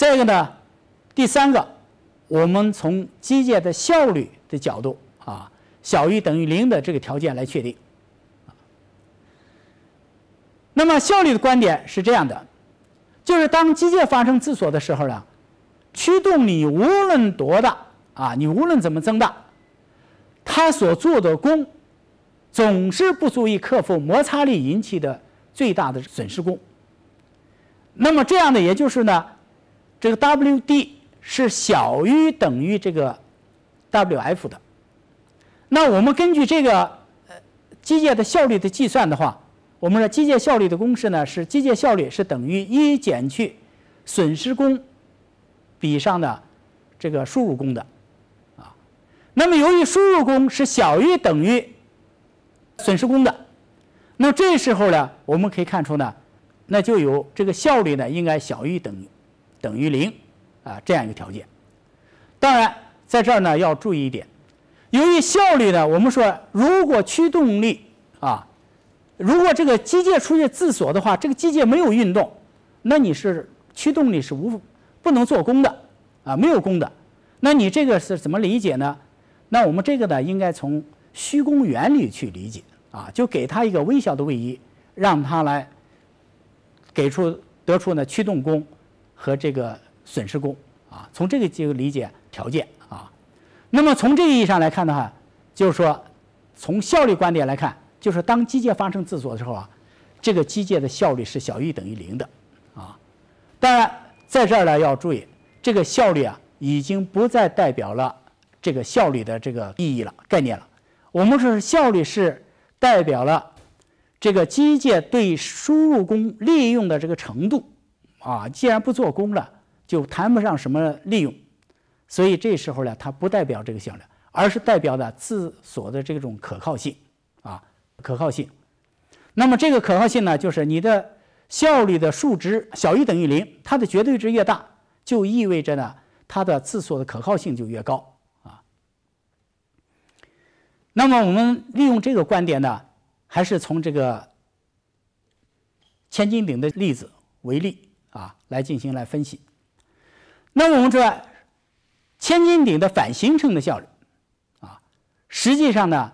再一个呢，第三个，我们从机械的效率的角度啊，小于等于零的这个条件来确定。那么效率的观点是这样的，就是当机械发生自锁的时候呢，驱动你无论多大啊，你无论怎么增大，它所做的功，总是不足以克服摩擦力引起的最大的损失功。那么这样的，也就是呢。这个 Wd 是小于等于这个 Wf 的。那我们根据这个呃机械的效率的计算的话，我们的机械效率的公式呢是：机械效率是等于一减去损失功比上的这个输入功的。啊，那么由于输入功是小于等于损失功的，那这时候呢，我们可以看出呢，那就有这个效率呢应该小于等于。等于零，啊，这样一个条件。当然，在这儿呢要注意一点，由于效率呢，我们说如果驱动力啊，如果这个机械出现自锁的话，这个机械没有运动，那你是驱动力是无不能做功的啊，没有功的。那你这个是怎么理解呢？那我们这个呢，应该从虚功原理去理解啊，就给它一个微小的位移，让它来给出得出呢驱动功。和这个损失功啊，从这个就理解条件啊。那么从这个意义上来看的话，就是说，从效率观点来看，就是当机械发生自锁的时候啊，这个机械的效率是小于等于零的啊。当然，在这儿呢要注意，这个效率啊已经不再代表了这个效率的这个意义了概念了。我们说效率是代表了这个机械对输入功利用的这个程度。啊，既然不做功了，就谈不上什么利用，所以这时候呢，它不代表这个效率，而是代表的自锁的这种可靠性，啊，可靠性。那么这个可靠性呢，就是你的效率的数值小于等于零，它的绝对值越大，就意味着呢，它的自锁的可靠性就越高啊。那么我们利用这个观点呢，还是从这个千斤顶的例子为例。啊，来进行来分析。那么我们说，千斤顶的反行程的效率，啊，实际上呢，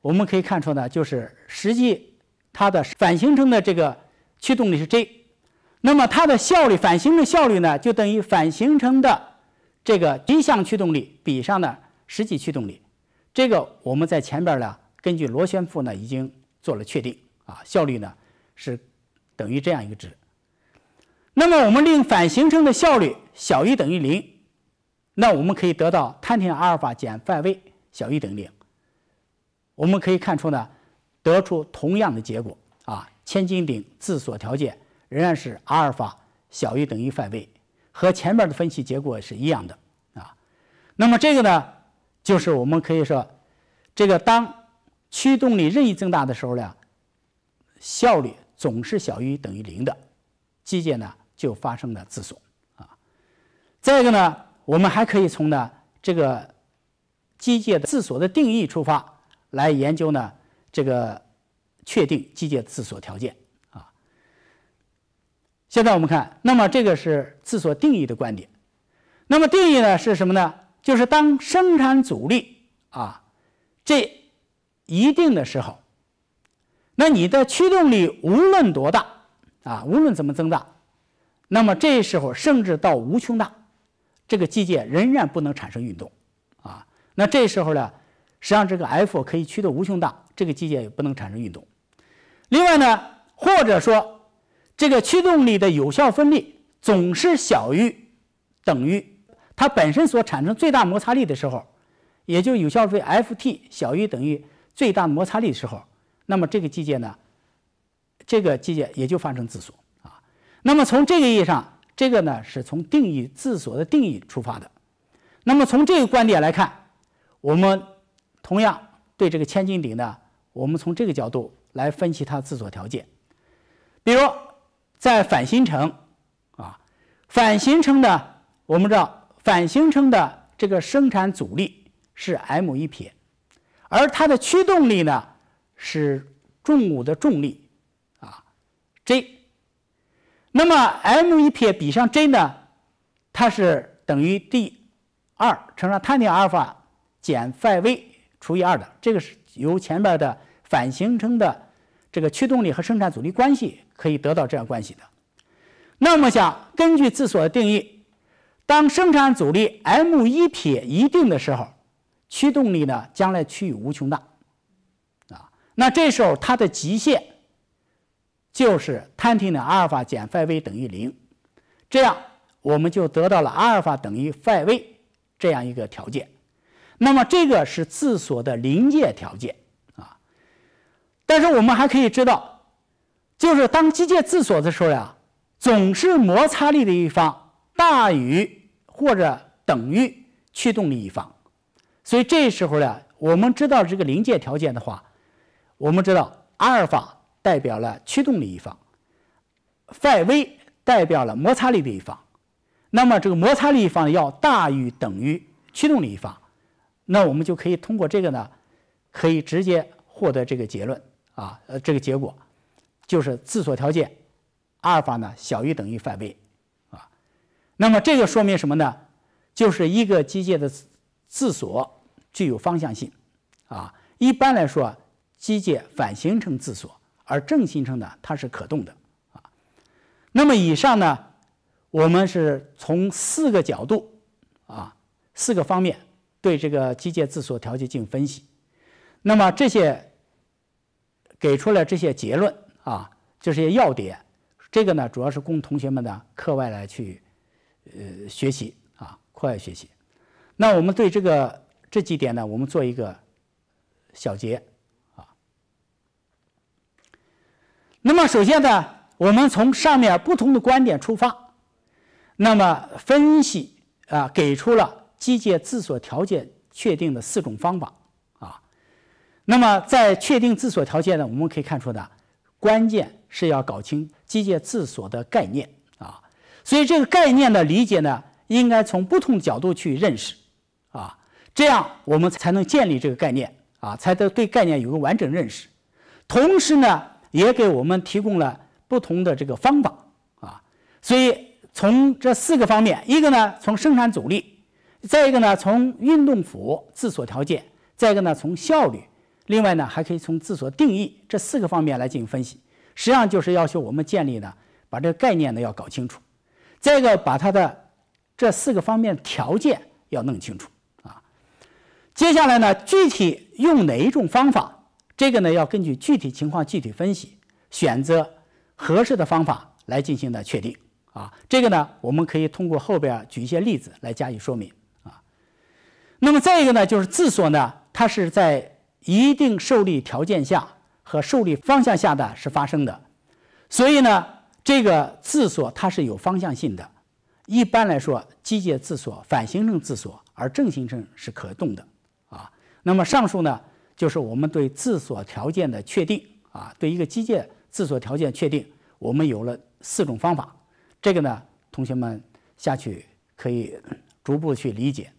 我们可以看出呢，就是实际它的反行程的这个驱动力是 J，那么它的效率，反行成效率呢，就等于反行程的这个逆向驱动力比上的实际驱动力。这个我们在前边呢，根据螺旋副呢已经做了确定，啊，效率呢是等于这样一个值。那么我们令反形成的效率小于等于零，那我们可以得到 tan 阿尔法减范位小于等于零。我们可以看出呢，得出同样的结果啊，千斤顶自锁条件仍然是阿尔法小于等于范位，和前面的分析结果是一样的啊。那么这个呢，就是我们可以说，这个当驱动力任意增大的时候呢，效率总是小于等于零的，机械呢。就发生了自锁，啊，再一个呢，我们还可以从呢这个机械的自锁的定义出发来研究呢这个确定机械自锁条件啊。现在我们看，那么这个是自锁定义的观点，那么定义呢是什么呢？就是当生产阻力啊这一定的时候，那你的驱动力无论多大啊，无论怎么增大。那么这时候，甚至到无穷大，这个机械仍然不能产生运动，啊，那这时候呢，实际上这个 F 可以驱动无穷大，这个机械也不能产生运动。另外呢，或者说这个驱动力的有效分力总是小于等于它本身所产生最大摩擦力的时候，也就有效分 Ft 小于等于最大摩擦力的时候，那么这个机械呢，这个机械也就发生自锁。那么从这个意义上，这个呢是从定义自锁的定义出发的。那么从这个观点来看，我们同样对这个千斤顶呢，我们从这个角度来分析它自锁条件。比如在反行程啊，反行程呢，我们知道反行程的这个生产阻力是 M 一撇，而它的驱动力呢是重物的重力啊，G。那么 m 一撇比上 z 呢？它是等于 d 二乘上 tan 阿尔法减 phi v 除以二的。这个是由前面的反形成的这个驱动力和生产阻力关系可以得到这样关系的。那么，想根据自锁的定义，当生产阻力 m 一撇一定的时候，驱动力呢将来趋于无穷大啊。那这时候它的极限。就是 tan 的阿尔法减 phi v 等于零，这样我们就得到了阿尔法等于 phi v 这样一个条件。那么这个是自锁的临界条件啊。但是我们还可以知道，就是当机械自锁的时候呀，总是摩擦力的一方大于或者等于驱动力一方。所以这时候呢，我们知道这个临界条件的话，我们知道阿尔法。代表了驱动力一方，范威代表了摩擦力的一方，那么这个摩擦力一方要大于等于驱动力一方，那我们就可以通过这个呢，可以直接获得这个结论啊，呃，这个结果就是自锁条件，阿尔法呢小于等于范威啊，那么这个说明什么呢？就是一个机械的自锁具有方向性啊，一般来说，机械反形成自锁。而正行程呢，它是可动的啊。那么以上呢，我们是从四个角度啊、四个方面对这个机械自锁调节进行分析。那么这些给出了这些结论啊，就是些要点。这个呢，主要是供同学们呢课外来去呃学习啊，课外学习。那我们对这个这几点呢，我们做一个小结。那么，首先呢，我们从上面不同的观点出发，那么分析啊，给出了机械自锁条件确定的四种方法啊。那么，在确定自锁条件呢，我们可以看出呢，关键是要搞清机械自锁的概念啊。所以，这个概念的理解呢，应该从不同角度去认识啊，这样我们才能建立这个概念啊，才能对概念有个完整认识。同时呢，也给我们提供了不同的这个方法啊，所以从这四个方面，一个呢从生产阻力，再一个呢从运动服自锁条件，再一个呢从效率，另外呢还可以从自锁定义这四个方面来进行分析。实际上就是要求我们建立呢，把这个概念呢要搞清楚，再一个把它的这四个方面条件要弄清楚啊。接下来呢，具体用哪一种方法？这个呢，要根据具体情况具体分析，选择合适的方法来进行的确定啊。这个呢，我们可以通过后边举一些例子来加以说明啊。那么再一个呢，就是自锁呢，它是在一定受力条件下和受力方向下的是发生的，所以呢，这个自锁它是有方向性的。一般来说，机械自锁反形成自锁，而正形成是可动的啊。那么上述呢？就是我们对自锁条件的确定啊，对一个机械自锁条件确定，我们有了四种方法。这个呢，同学们下去可以逐步去理解。